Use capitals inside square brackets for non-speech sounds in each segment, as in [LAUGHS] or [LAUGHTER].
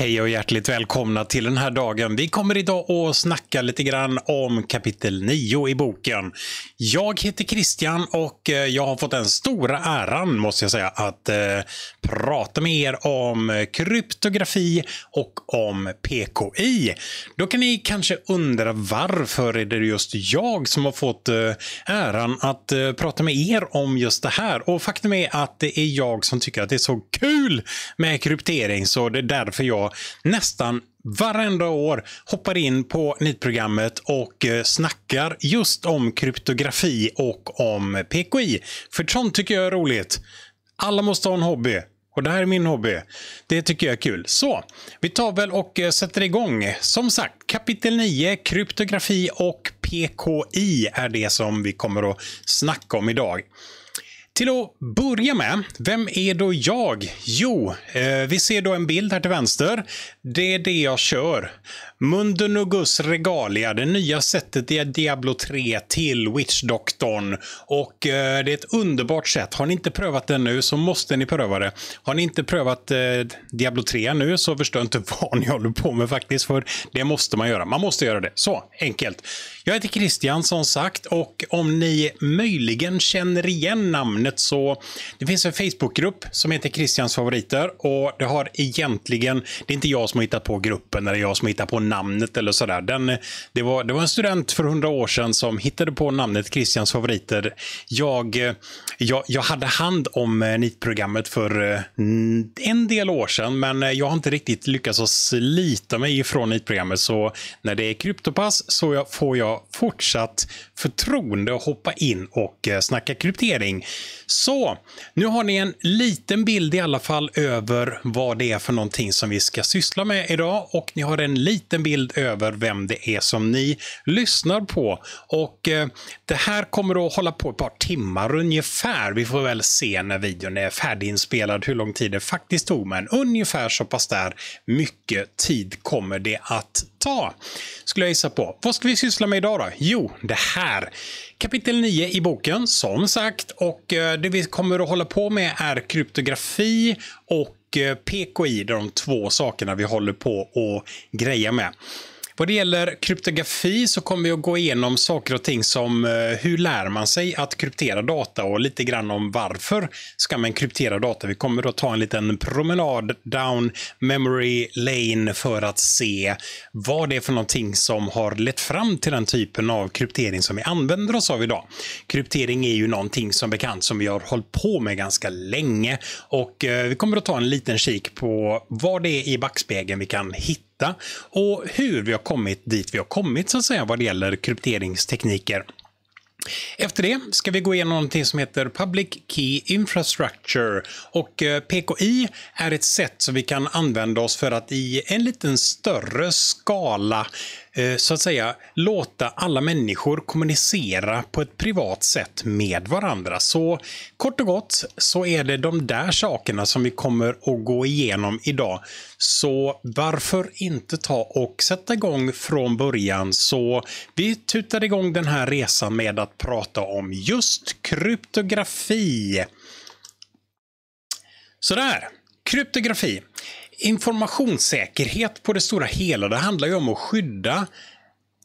Hej och hjärtligt välkomna till den här dagen. Vi kommer idag att snacka lite grann om kapitel 9 i boken. Jag heter Christian och eh, jag har fått den stora äran, måste jag säga, att eh, prata med er om kryptografi och om PKI. Då kan ni kanske undra varför är det just jag som har fått eh, äran att eh, prata med er om just det här? Och faktum är att det är jag som tycker att det är så kul med kryptering, så det är därför jag nästan varenda år hoppar in på NIT-programmet och eh, snackar just om kryptografi och om PKI. För sånt tycker jag är roligt. Alla måste ha en hobby. Och det här är min hobby. Det tycker jag är kul. Så, vi tar väl och eh, sätter igång. Som sagt, kapitel 9, kryptografi och PKI är det som vi kommer att snacka om idag. Till att börja med, vem är då jag? Jo, eh, vi ser då en bild här till vänster. Det är det jag kör. Munden och Regalia, det nya sättet i Diablo 3 till Witchdoktorn. Och eh, det är ett underbart sätt. Har ni inte prövat det nu så måste ni pröva det. Har ni inte prövat eh, Diablo 3 nu så förstår inte [LAUGHS] vad ni håller på med faktiskt. För det måste man göra. Man måste göra det. Så enkelt. Jag heter Christian som sagt och om ni möjligen känner igen namnet så det finns en Facebookgrupp som heter Christians favoriter och det har egentligen, det är inte jag som har hittat på gruppen eller jag som har hittat på namnet eller sådär. Den, det, var, det var en student för hundra år sedan som hittade på namnet Christians favoriter. Jag, eh, jag, jag hade hand om eh, NIT-programmet för eh, en del år sedan, men jag har inte riktigt lyckats att slita mig ifrån NIT-programmet. Så när det är kryptopass så får jag fortsatt förtroende att hoppa in och snacka kryptering. Så nu har ni en liten bild i alla fall över vad det är för någonting som vi ska syssla med idag och ni har en liten liten bild över vem det är som ni lyssnar på. Och eh, Det här kommer att hålla på ett par timmar ungefär. Vi får väl se när videon är färdiginspelad hur lång tid det faktiskt tog, men ungefär så pass där mycket tid kommer det att ta, skulle jag gissa på. Vad ska vi syssla med idag då? Jo, det här. Kapitel 9 i boken, som sagt. Och eh, Det vi kommer att hålla på med är kryptografi och Eh, PKI, de två sakerna vi håller på att greja med. Vad det gäller kryptografi så kommer vi att gå igenom saker och ting som eh, hur lär man sig att kryptera data och lite grann om varför ska man kryptera data. Vi kommer att ta en liten promenad down memory lane för att se vad det är för någonting som har lett fram till den typen av kryptering som vi använder oss av idag. Kryptering är ju någonting som bekant som vi har hållit på med ganska länge och eh, vi kommer att ta en liten kik på vad det är i backspegeln vi kan hitta hitta och hur vi har kommit dit vi har kommit så att säga vad det gäller krypteringstekniker. Efter det ska vi gå igenom någonting som heter Public Key Infrastructure. Och eh, PKI är ett sätt som vi kan använda oss för att i en liten större skala Eh, så att säga låta alla människor kommunicera på ett privat sätt med varandra. Så kort och gott så är det de där sakerna som vi kommer att gå igenom idag. Så varför inte ta och sätta igång från början? Så vi tutar igång den här resan med att prata om just kryptografi. Sådär, kryptografi informationssäkerhet på det stora hela, det handlar ju om att skydda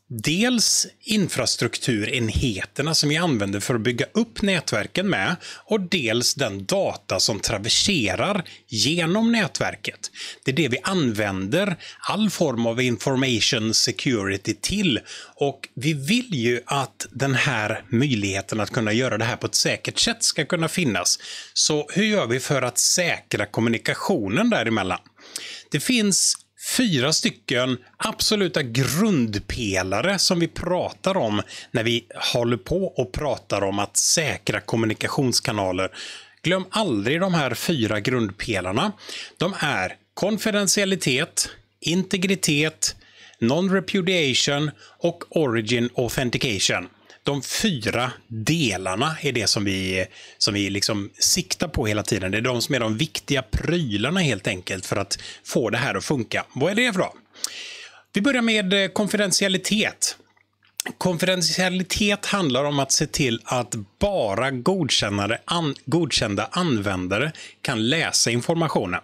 dels infrastrukturenheterna som vi använder för att bygga upp nätverken med och dels den data som traverserar genom nätverket. Det är det vi använder all form av information security till och vi vill ju att den här möjligheten att kunna göra det här på ett säkert sätt ska kunna finnas. Så hur gör vi för att säkra kommunikationen däremellan? Det finns fyra stycken absoluta grundpelare som vi pratar om när vi håller på och pratar om att säkra kommunikationskanaler. Glöm aldrig de här fyra grundpelarna. De är konfidentialitet, integritet, non-repudiation och origin authentication de fyra delarna är det som vi, som vi liksom siktar på hela tiden. Det är de som är de viktiga prylarna helt enkelt för att få det här att funka. Vad är det för då? Vi börjar med eh, konfidentialitet. Konfidentialitet handlar om att se till att bara an, godkända användare kan läsa informationen.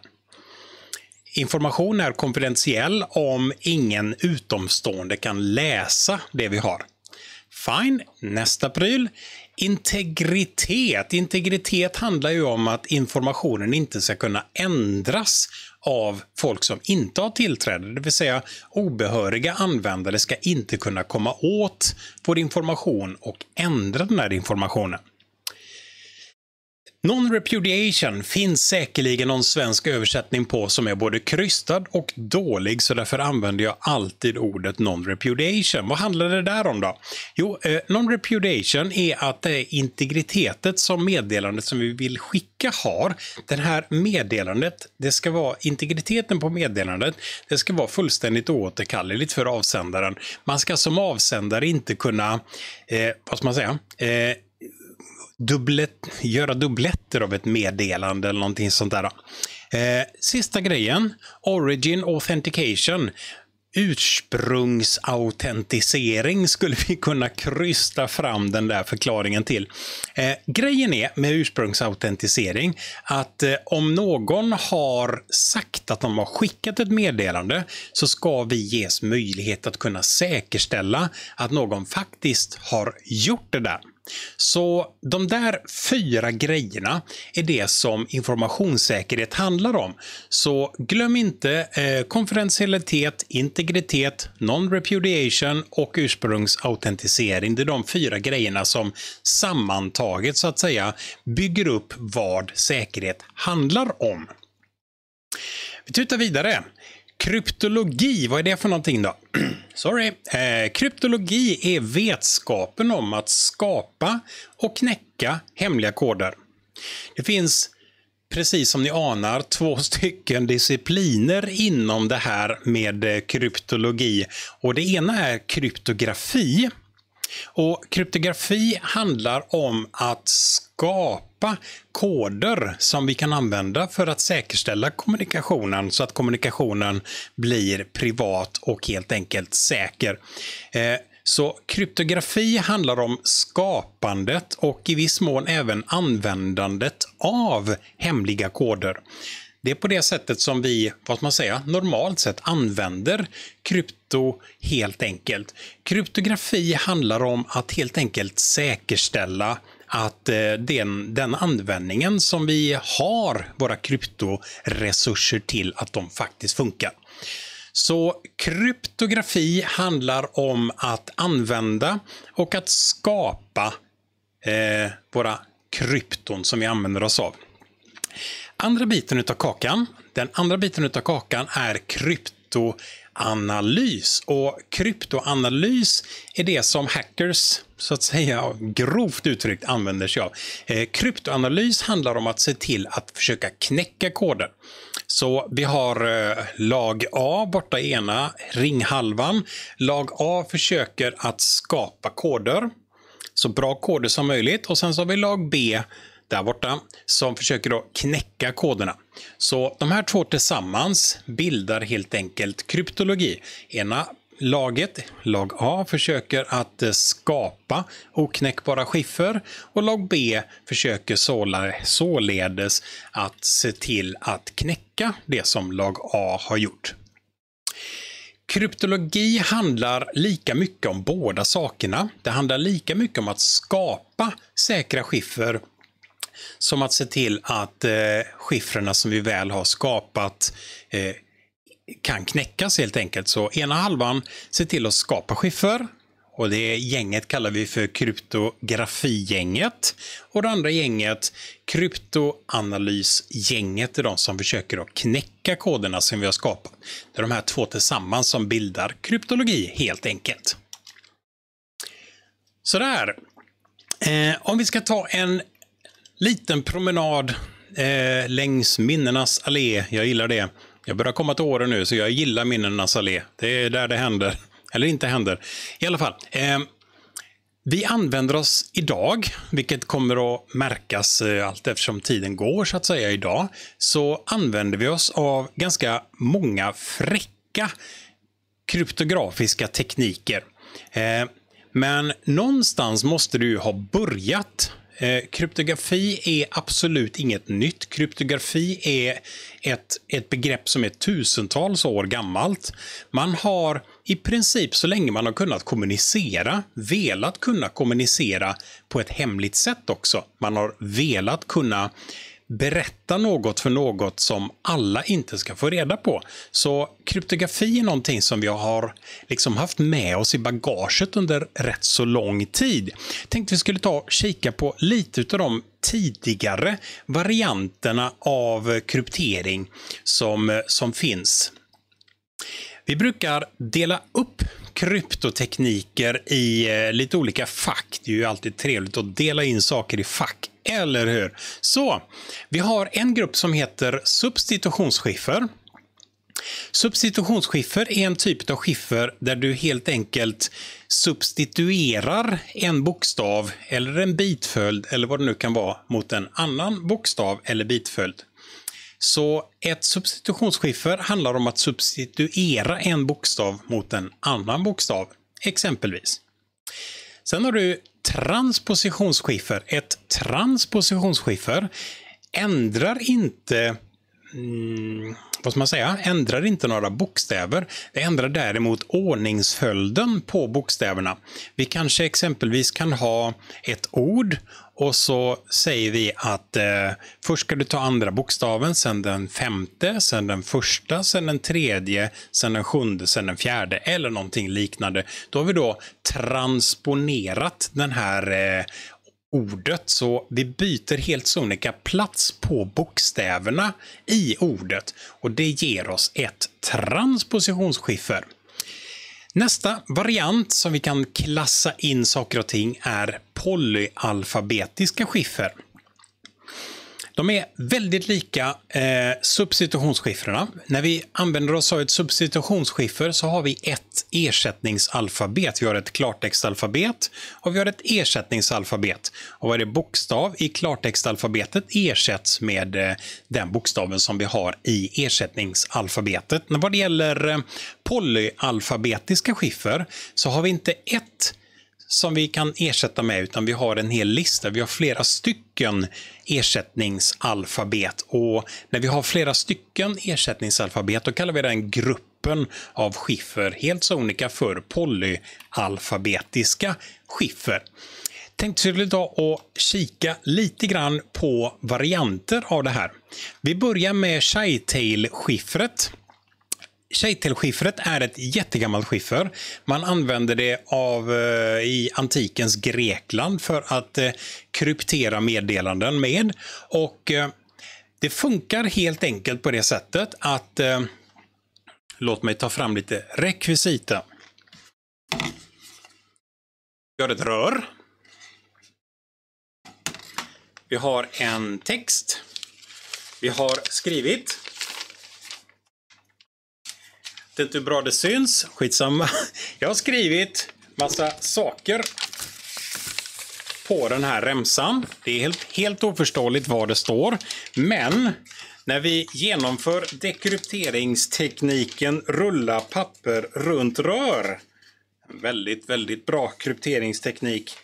Information är konfidentiell om ingen utomstående kan läsa det vi har. Fine, nästa pryl. Integritet. Integritet handlar ju om att informationen inte ska kunna ändras av folk som inte har tillträde, det vill säga obehöriga användare ska inte kunna komma åt vår information och ändra den här informationen. Non-repudiation finns säkerligen någon svensk översättning på som är både krystad och dålig, så därför använder jag alltid ordet non-repudiation. Vad handlar det där om då? Jo, eh, non-repudiation är att det eh, är integritetet som meddelandet som vi vill skicka har. Det här meddelandet, det ska vara integriteten på meddelandet, det ska vara fullständigt oåterkalleligt för avsändaren. Man ska som avsändare inte kunna, eh, vad ska man säga, eh, dublett, göra dubbletter av ett meddelande eller någonting sånt där. Eh, sista grejen, Origin Authentication. Ursprungsautentisering skulle vi kunna krysta fram den där förklaringen till. Eh, grejen är med ursprungsautentisering att eh, om någon har sagt att de har skickat ett meddelande så ska vi ges möjlighet att kunna säkerställa att någon faktiskt har gjort det där. Så de där fyra grejerna är det som informationssäkerhet handlar om. Så glöm inte eh, konfidentialitet, integritet, non-repudiation och ursprungsautentisering. Det är de fyra grejerna som sammantaget så att säga bygger upp vad säkerhet handlar om. Vi tutar vidare. Kryptologi, vad är det för någonting då? [CLEARS THROAT] Sorry. Eh, kryptologi är vetskapen om att skapa och knäcka hemliga koder. Det finns, precis som ni anar, [LAUGHS] två stycken discipliner inom det här med eh, kryptologi. Och Det ena är kryptografi. Och Kryptografi handlar om att skapa koder som vi kan använda för att säkerställa kommunikationen så att kommunikationen blir privat och helt enkelt säker. Eh, så kryptografi handlar om skapandet och i viss mån även användandet av hemliga koder. Det är på det sättet som vi, vad man säga, normalt sett använder krypto helt enkelt. Kryptografi handlar om att helt enkelt säkerställa att eh, den, den användningen som vi har våra kryptoresurser till, att de faktiskt funkar. Så kryptografi handlar om att använda och att skapa eh, våra krypton som vi använder oss av. Andra biten utav kakan, den andra biten utav kakan är krypto kryptoanalys. Och kryptoanalys är det som hackers, så att säga, grovt uttryckt använder sig av. Eh, kryptoanalys handlar om att se till att försöka knäcka koder. Så vi har eh, lag A borta i ena ringhalvan. Lag A försöker att skapa koder så bra koder som möjligt. Och sen så har vi lag B där borta som försöker då knäcka koderna. Så de här två tillsammans bildar helt enkelt kryptologi. Ena laget, lag A, försöker att eh, skapa oknäckbara skiffer och lag B försöker således att se till att knäcka det som lag A har gjort. Kryptologi handlar lika mycket om båda sakerna. Det handlar lika mycket om att skapa säkra skiffer som att se till att eh, skiffrarna som vi väl har skapat eh, kan knäckas helt enkelt. Så ena halvan ser till att skapa skiffer och det gänget kallar vi för kryptografigänget. Och det andra gänget, kryptoanalysgänget, är de som försöker att knäcka koderna som vi har skapat. Det är de här två tillsammans som bildar kryptologi helt enkelt. Sådär. Eh, om vi ska ta en Liten promenad eh, längs minnenas allé. Jag gillar det. Jag börjar komma till åren nu, så jag gillar minnenas allé. Det är där det händer. Eller inte händer. I alla fall. Eh, vi använder oss idag, vilket kommer att märkas eh, allt eftersom tiden går så att säga idag, så använder vi oss av ganska många fräcka kryptografiska tekniker. Eh, men någonstans måste du ha börjat Eh, kryptografi är absolut inget nytt. Kryptografi är ett, ett begrepp som är tusentals år gammalt. Man har i princip så länge man har kunnat kommunicera, velat kunna kommunicera på ett hemligt sätt också. Man har velat kunna berätta något för något som alla inte ska få reda på. Så kryptografi är någonting som vi har liksom haft med oss i bagaget under rätt så lång tid. Tänkte vi skulle ta och kika på lite av de tidigare varianterna av kryptering som, som finns. Vi brukar dela upp kryptotekniker i eh, lite olika fack. Det är ju alltid trevligt att dela in saker i fack. Eller hur? Så, vi har en grupp som heter substitutionsskiffer. Substitutionsskiffer är en typ av skiffer där du helt enkelt substituerar en bokstav eller en bitföljd eller vad det nu kan vara mot en annan bokstav eller bitföljd. Så ett substitutionsskiffer handlar om att substituera en bokstav mot en annan bokstav, exempelvis. Sen har du transpositionsskiffer. Ett transpositionsskiffer ändrar inte mm, vad ska man säga, ändrar inte några bokstäver. Det ändrar däremot ordningsföljden på bokstäverna. Vi kanske exempelvis kan ha ett ord och så säger vi att eh, först ska du ta andra bokstaven, sen den femte, sen den första, sen den tredje, sen den sjunde, sen den fjärde eller någonting liknande. Då har vi då transponerat den här eh, ordet så vi byter helt sonika plats på bokstäverna i ordet och det ger oss ett transpositionsskiffer. Nästa variant som vi kan klassa in saker och ting är polyalfabetiska skiffer. De är väldigt lika eh, substitutionsskiffrarna. När vi använder oss av ett substitutionsskiffer så har vi ett ersättningsalfabet. Vi har ett klartextalfabet och vi har ett ersättningsalfabet. Och varje bokstav i klartextalfabetet ersätts med eh, den bokstaven som vi har i ersättningsalfabetet. Men vad det gäller eh, polyalfabetiska skiffer så har vi inte ett som vi kan ersätta med, utan vi har en hel lista. Vi har flera stycken ersättningsalfabet och när vi har flera stycken ersättningsalfabet, då kallar vi den gruppen av skiffer, helt sonika för polyalfabetiska skiffer tänkte vi ta och kika lite grann på varianter av det här. Vi börjar med Shai-tail-skiffret. Tjejtelskiffret är ett jättegammalt skiffer. Man använde det av, eh, i antikens Grekland för att eh, kryptera meddelanden med. Och eh, Det funkar helt enkelt på det sättet att... Eh, låt mig ta fram lite rekvisita. Vi har ett rör. Vi har en text. Vi har skrivit vet inte hur bra det syns. Skitsamma. Jag har skrivit massa saker på den här remsan. Det är helt, helt oförståeligt vad det står. Men när vi genomför dekrypteringstekniken rulla papper runt rör. En väldigt, väldigt bra krypteringsteknik.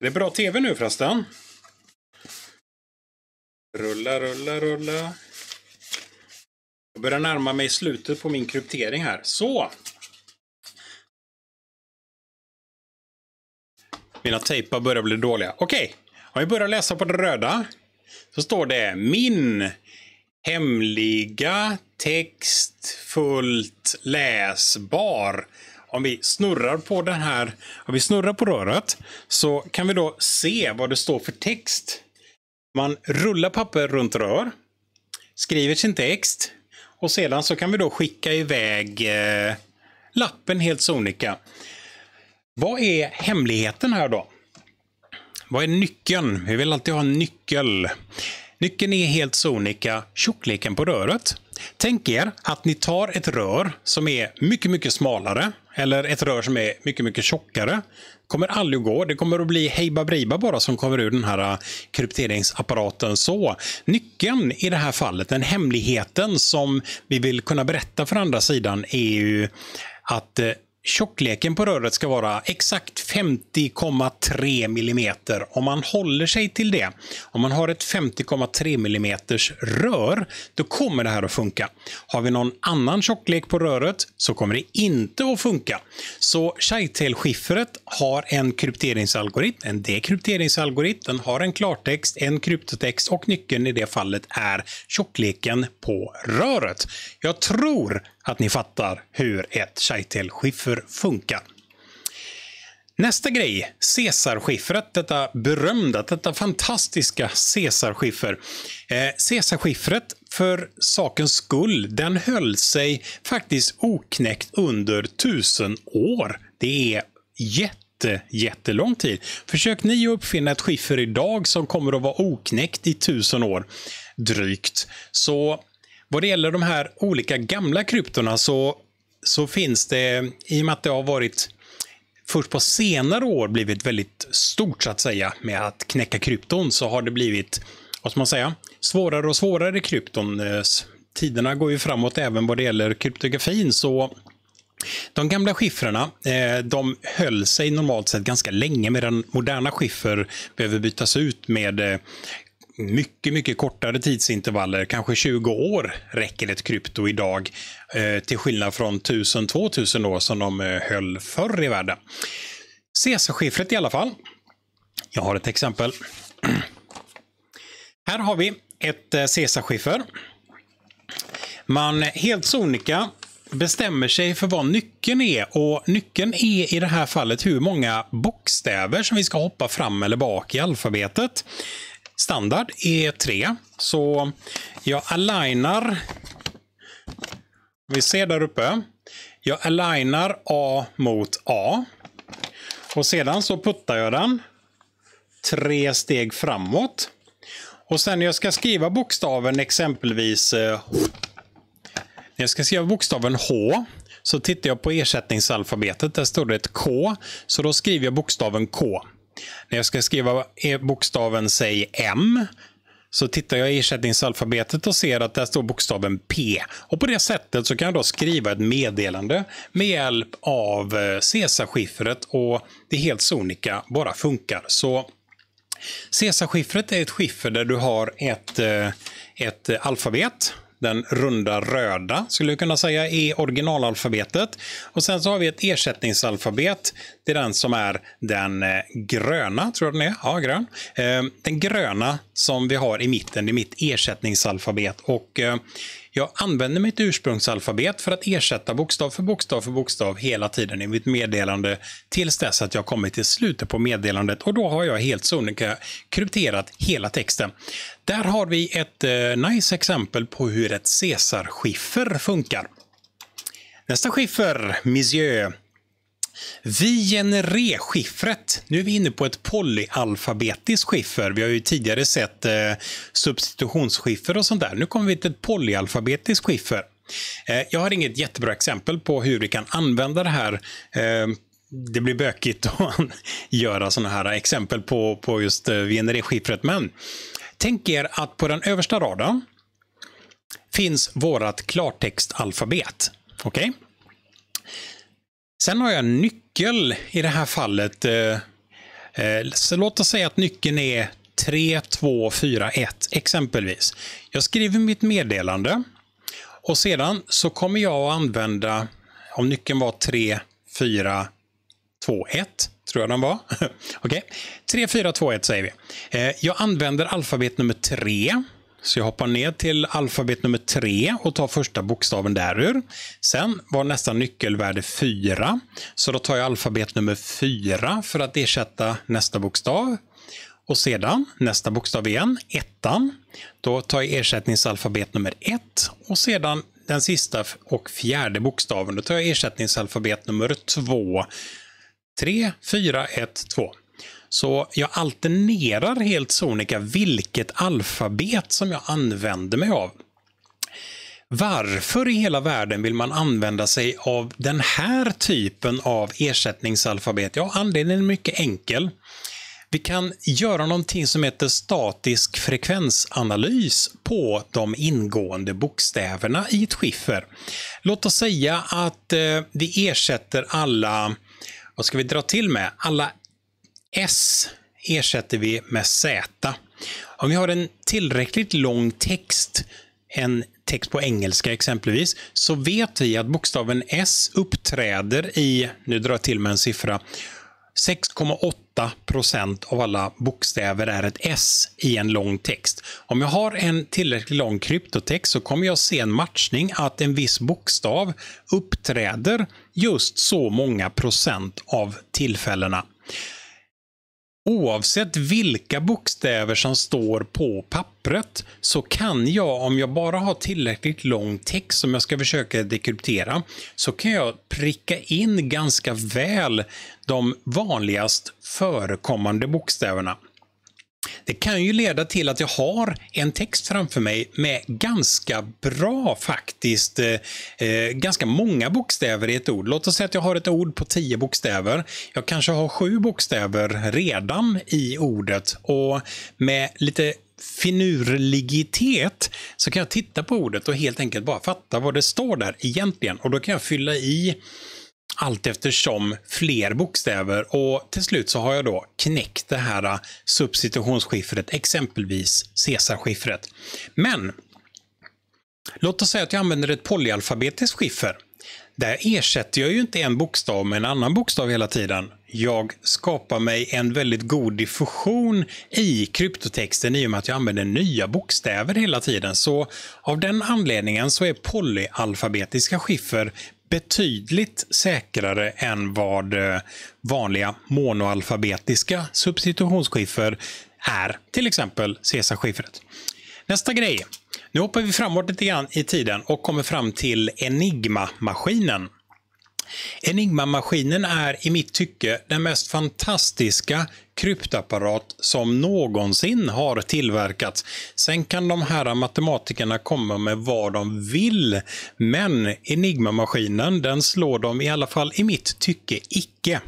Det är bra tv nu förresten. Rulla, rulla, rulla. Jag börjar närma mig slutet på min kryptering här. Så! Mina tejpar börjar bli dåliga. Okej, okay. om vi börjar läsa på det röda så står det min hemliga text fullt läsbar. Om vi snurrar på den här, om vi snurrar på röret så kan vi då se vad det står för text. Man rullar papper runt rör, skriver sin text och sedan så kan vi då skicka iväg eh, lappen helt sonika. Vad är hemligheten här då? Vad är nyckeln? Vi vill alltid ha en nyckel. Nyckeln är helt sonika tjockleken på röret. Tänk er att ni tar ett rör som är mycket, mycket smalare eller ett rör som är mycket, mycket tjockare. kommer aldrig att gå. Det kommer att bli hejba briba bara som kommer ur den här äh, krypteringsapparaten. Så nyckeln i det här fallet, den hemligheten som vi vill kunna berätta för andra sidan är ju att äh, Tjockleken på röret ska vara exakt 50,3 mm. Om man håller sig till det, om man har ett 50,3 mm rör, då kommer det här att funka. Har vi någon annan tjocklek på röret så kommer det inte att funka. Så Shitetail-skiffret har en krypteringsalgoritm, en dekrypteringsalgoritm, den har en klartext, en kryptotext och nyckeln i det fallet är tjockleken på röret. Jag tror att ni fattar hur ett Scheitel-skiffer funkar. Nästa grej, Caesarskiffret, detta berömda, detta fantastiska Caesarskiffer. Eh, Caesarskiffret, för sakens skull, den höll sig faktiskt oknäckt under tusen år. Det är jätte, jättelång tid. Försök ni att uppfinna ett skiffer idag som kommer att vara oknäckt i tusen år, drygt, så vad det gäller de här olika gamla kryptorna så, så finns det, i och med att det har varit först på senare år blivit väldigt stort så att säga med att knäcka krypton så har det blivit, vad ska man säga, svårare och svårare krypton. Eh, tiderna går ju framåt även vad det gäller kryptografin så de gamla skiffrarna eh, de höll sig normalt sett ganska länge medan moderna skiffer behöver bytas ut med eh, mycket, mycket kortare tidsintervaller, kanske 20 år räcker ett krypto idag. Eh, till skillnad från 1000-2000 år som de eh, höll förr i världen. CC-skiffret i alla fall. Jag har ett exempel. [CLEARS THROAT] Här har vi ett eh, CESA-skiffer. Man helt sonika bestämmer sig för vad nyckeln är och nyckeln är i det här fallet hur många bokstäver som vi ska hoppa fram eller bak i alfabetet standard är e 3. Så jag alignar. Vi ser där uppe. Jag alignar A mot A. Och sedan så puttar jag den tre steg framåt. Och sen när jag ska skriva bokstaven exempelvis när eh, jag ska skriva bokstaven H så tittar jag på ersättningsalfabetet. Där står det ett K. Så då skriver jag bokstaven K. När jag ska skriva e- bokstaven, säg M, så tittar jag i ersättningsalfabetet och ser att där står bokstaven P. Och på det sättet så kan jag då skriva ett meddelande med hjälp av eh, CESA-skiffret och det helt sonika bara funkar. Så CESA-skiffret är ett skiffer där du har ett, eh, ett alfabet den runda röda skulle jag kunna säga är originalalfabetet. Och sen så har vi ett ersättningsalfabet. Det är den som är den eh, gröna, tror jag den är. Ja, grön. Eh, den gröna som vi har i mitten, det är mitt ersättningsalfabet. Och eh, jag använder mitt ursprungsalfabet för att ersätta bokstav för bokstav för bokstav hela tiden i mitt meddelande tills dess att jag kommit till slutet på meddelandet och då har jag helt sonika krypterat hela texten. Där har vi ett eh, nice exempel på hur ett Caesar-skiffer funkar. Nästa skiffer, monsieur. Vi generé-skiffret. Nu är vi inne på ett polyalfabetiskt skiffer. Vi har ju tidigare sett eh, substitutionsskiffer och sånt där. Nu kommer vi till ett polyalfabetiskt skiffer. Eh, jag har inget jättebra exempel på hur vi kan använda det här eh, det blir bökigt [LAUGHS] att göra sådana här exempel på, på just eh, generé-skiffret. Men tänk er att på den översta raden finns vårt klartextalfabet. Okej? Okay? Sen har jag en nyckel i det här fallet. Eh, eh, så låt oss säga att nyckeln är 3241 exempelvis. Jag skriver mitt meddelande och sedan så kommer jag att använda, om nyckeln var 3421, tror jag den var. [LAUGHS] Okej, okay. 3421 säger vi. Eh, jag använder alfabet nummer 3 så jag hoppar ner till alfabet nummer 3 och tar första bokstaven därur. Sen var nästa nyckelvärde 4. Så då tar jag alfabet nummer 4 för att ersätta nästa bokstav. Och sedan nästa bokstav igen, ettan. Då tar jag ersättningsalfabet nummer 1 och sedan den sista och fjärde bokstaven. Då tar jag ersättningsalfabet nummer 2. 3, 4, 1, 2. Så jag alternerar helt sonika vilket alfabet som jag använder mig av. Varför i hela världen vill man använda sig av den här typen av ersättningsalfabet? Ja, anledningen är mycket enkel. Vi kan göra någonting som heter statisk frekvensanalys på de ingående bokstäverna i ett skiffer. Låt oss säga att eh, vi ersätter alla, vad ska vi dra till med, alla S ersätter vi med Z. Om vi har en tillräckligt lång text, en text på engelska exempelvis, så vet vi att bokstaven S uppträder i, nu drar jag till med en siffra, 6,8 av alla bokstäver är ett S i en lång text. Om jag har en tillräckligt lång kryptotext så kommer jag se en matchning att en viss bokstav uppträder just så många procent av tillfällena. Oavsett vilka bokstäver som står på pappret så kan jag, om jag bara har tillräckligt lång text som jag ska försöka dekryptera, så kan jag pricka in ganska väl de vanligast förekommande bokstäverna. Det kan ju leda till att jag har en text framför mig med ganska bra faktiskt, eh, eh, ganska många bokstäver i ett ord. Låt oss säga att jag har ett ord på tio bokstäver. Jag kanske har sju bokstäver redan i ordet och med lite finurligitet så kan jag titta på ordet och helt enkelt bara fatta vad det står där egentligen och då kan jag fylla i allt eftersom fler bokstäver och till slut så har jag då knäckt det här äh, substitutionsskiffret, exempelvis Caesarskiffret. Men låt oss säga att jag använder ett polyalfabetiskt skiffer. Där ersätter jag ju inte en bokstav med en annan bokstav hela tiden. Jag skapar mig en väldigt god diffusion i kryptotexten i och med att jag använder nya bokstäver hela tiden. Så av den anledningen så är polyalfabetiska skiffer betydligt säkrare än vad eh, vanliga monoalfabetiska substitutionsskiffer är. Till exempel caesar Nästa grej. Nu hoppar vi framåt lite grann i tiden och kommer fram till Enigma-maskinen. Enigma-maskinen är i mitt tycke den mest fantastiska kryptapparat som någonsin har tillverkats. Sen kan de här matematikerna komma med vad de vill, men Enigma-maskinen den slår dem i alla fall i mitt tycke icke.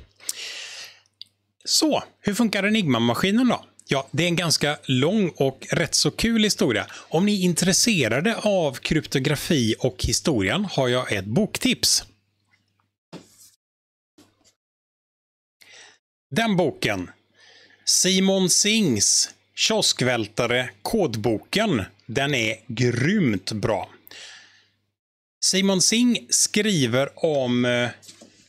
Så, hur funkar Enigma-maskinen då? Ja, det är en ganska lång och rätt så kul historia. Om ni är intresserade av kryptografi och historien har jag ett boktips. Den boken Simon Sings kioskvältare Kodboken. Den är grymt bra. Simon Singh skriver om eh,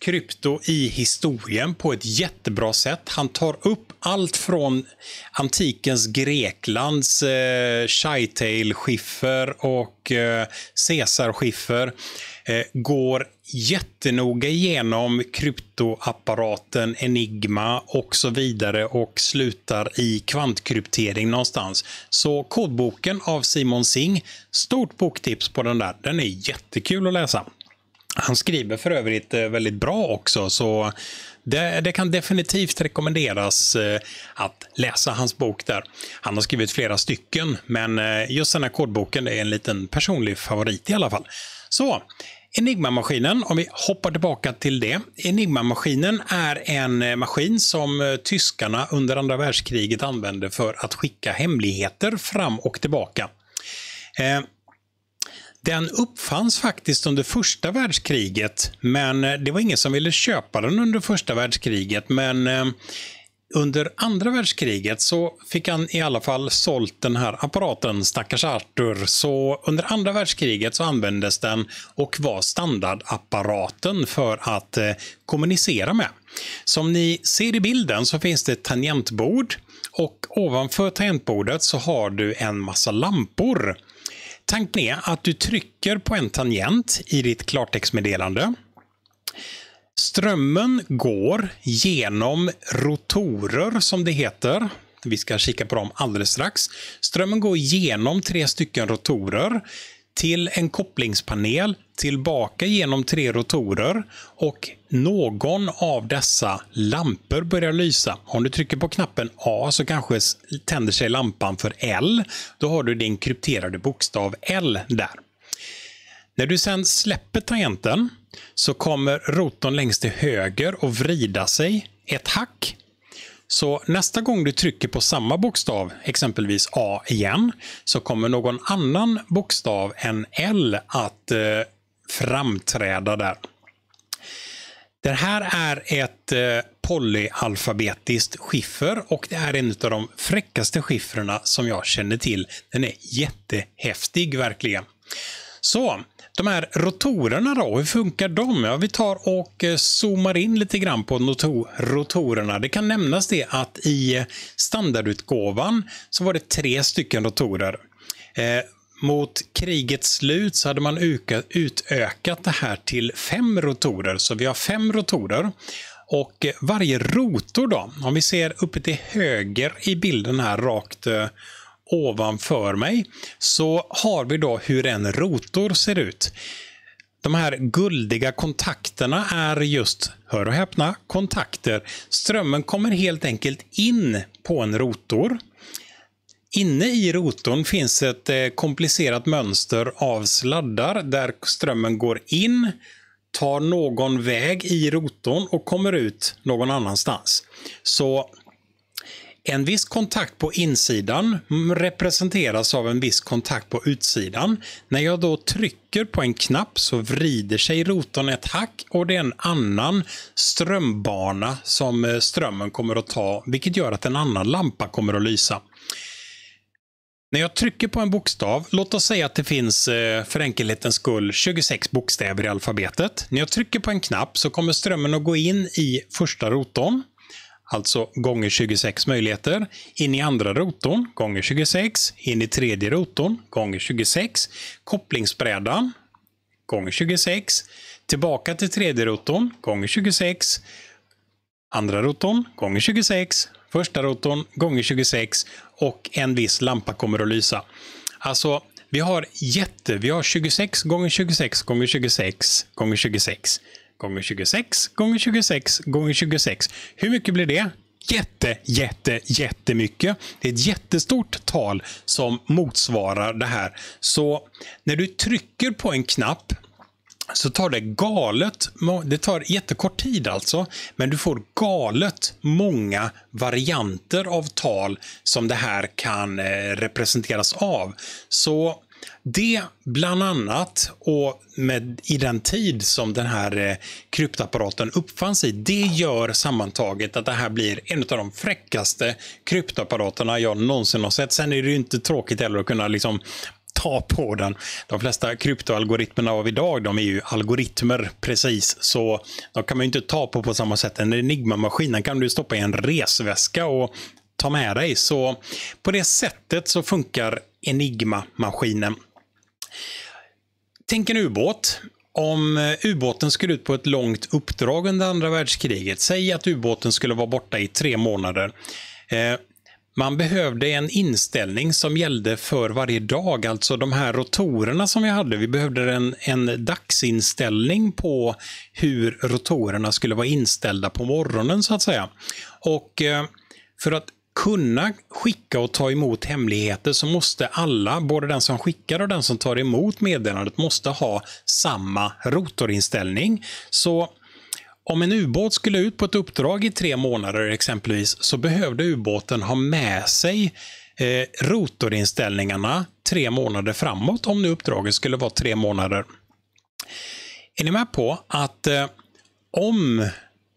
krypto i historien på ett jättebra sätt. Han tar upp allt från antikens Greklands eh, Shytail-skiffer och eh, Caesar-skiffer. Eh, går jättenoga igenom kryptoapparaten Enigma och så vidare och slutar i kvantkryptering någonstans. Så kodboken av Simon Singh, stort boktips på den där. Den är jättekul att läsa. Han skriver för övrigt eh, väldigt bra också, så det, det, kan definitivt rekommenderas eh, att läsa hans bok där. Han har skrivit flera stycken, men eh, just den här kodboken är en liten personlig favorit i alla fall. Så, Enigma-maskinen, om vi hoppar tillbaka till det. Enigma-maskinen är en maskin som tyskarna under andra världskriget använde för att skicka hemligheter fram och tillbaka. Den uppfanns faktiskt under första världskriget, men eh, det var ingen som ville köpa den under första världskriget. Men eh, under andra världskriget så fick han i alla fall sålt den här apparaten, stackars Arthur. Så under andra världskriget så användes den och var standardapparaten för att eh, kommunicera med. Som ni ser i bilden så finns det ett tangentbord och ovanför tangentbordet så har du en massa lampor Tanken är att du trycker på en tangent i ditt klartextmeddelande. Strömmen går genom rotorer som det heter. Vi ska kika på dem alldeles strax. Strömmen går genom tre stycken rotorer till en kopplingspanel tillbaka genom tre rotorer och någon av dessa lampor börjar lysa. Om du trycker på knappen A så kanske tänder sig lampan för L. Då har du din krypterade bokstav L där. När du sedan släpper tangenten så kommer rotorn längst till höger och vrida sig ett hack. Så nästa gång du trycker på samma bokstav, exempelvis A igen, så kommer någon annan bokstav än L att eh, framträda där. Det här är ett eh, polyalfabetiskt skiffer och det är en av de fräckaste skiffrarna som jag känner till. Den är jättehäftig verkligen. Så, de här rotorerna då, hur funkar de? Ja, vi tar och eh, zoomar in lite grann på rotorerna. Det kan nämnas det att i standardutgåvan så var det tre stycken rotorer. Eh, mot krigets slut så hade man utökat det här till fem rotorer. Så vi har fem rotorer. Och varje rotor då, om vi ser uppe till höger i bilden här rakt eh, ovanför mig, så har vi då hur en rotor ser ut. De här guldiga kontakterna är just, hör och häpna, kontakter. Strömmen kommer helt enkelt in på en rotor. Inne i rotorn finns ett eh, komplicerat mönster av sladdar där strömmen går in, tar någon väg i rotorn och kommer ut någon annanstans. Så en viss kontakt på insidan representeras av en viss kontakt på utsidan. När jag då trycker på en knapp så vrider sig rotorn ett hack och det är en annan strömbana som eh, strömmen kommer att ta, vilket gör att en annan lampa kommer att lysa. När jag trycker på en bokstav, låt oss säga att det finns eh, för enkelhetens skull 26 bokstäver i alfabetet. När jag trycker på en knapp så kommer strömmen att gå in i första rotorn, alltså gånger 26 möjligheter, in i andra rotorn, gånger 26, in i tredje rotorn, gånger 26, kopplingsbrädan, gånger 26, tillbaka till tredje rotorn, gånger 26, andra rotorn, gånger 26, första rotorn, gånger 26 och en viss lampa kommer att lysa. Alltså, vi har jätte, vi har 26 gånger 26 gånger 26 gånger 26 gånger 26 gånger 26 gånger 26. Hur mycket blir det? jätte, jätte, jättemycket. Det är ett jättestort tal som motsvarar det här. Så när du trycker på en knapp så tar det galet, det tar jättekort tid alltså, men du får galet många varianter av tal som det här kan eh, representeras av. Så det bland annat och med, i den tid som den här eh, kryptapparaten uppfanns i, det gör sammantaget att det här blir en av de fräckaste kryptapparaterna jag någonsin har sett. Sen är det ju inte tråkigt heller att kunna liksom ta på den. De flesta kryptoalgoritmerna av idag, de är ju algoritmer precis. Så de kan man ju inte ta på på samma sätt. En Enigma-maskin kan du stoppa i en resväska och ta med dig. Så på det sättet så funkar Enigma-maskinen. Tänk en ubåt. Om ubåten skulle ut på ett långt uppdrag under andra världskriget, säg att ubåten skulle vara borta i tre månader. Eh, man behövde en inställning som gällde för varje dag, alltså de här rotorerna som vi hade. Vi behövde en, en dagsinställning på hur rotorerna skulle vara inställda på morgonen så att säga. Och eh, för att kunna skicka och ta emot hemligheter så måste alla, både den som skickar och den som tar emot meddelandet, måste ha samma rotorinställning. Så om en ubåt skulle ut på ett uppdrag i tre månader exempelvis så behövde ubåten ha med sig eh, rotorinställningarna tre månader framåt om nu uppdraget skulle vara tre månader. Är ni med på att eh, om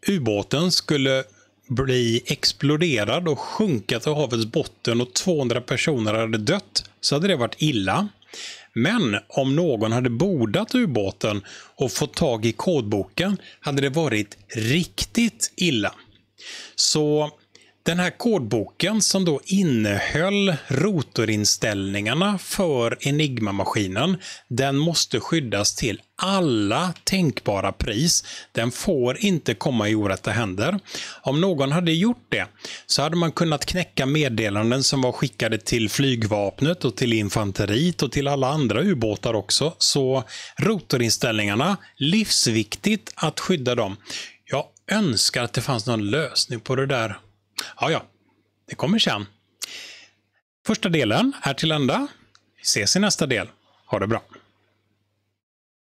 ubåten skulle bli exploderad och sjunka till havets botten och 200 personer hade dött så hade det varit illa. Men om någon hade bordat ubåten och fått tag i kodboken hade det varit riktigt illa. Så den här kodboken som då innehöll rotorinställningarna för Enigma-maskinen, den måste skyddas till alla tänkbara pris. Den får inte komma i orätta händer. Om någon hade gjort det så hade man kunnat knäcka meddelanden som var skickade till flygvapnet och till infanteriet och till alla andra ubåtar också. Så rotorinställningarna, livsviktigt att skydda dem. Jag önskar att det fanns någon lösning på det där Ja, ja. Det kommer sen. Första delen är till ända. Vi ses i nästa del. Ha det bra.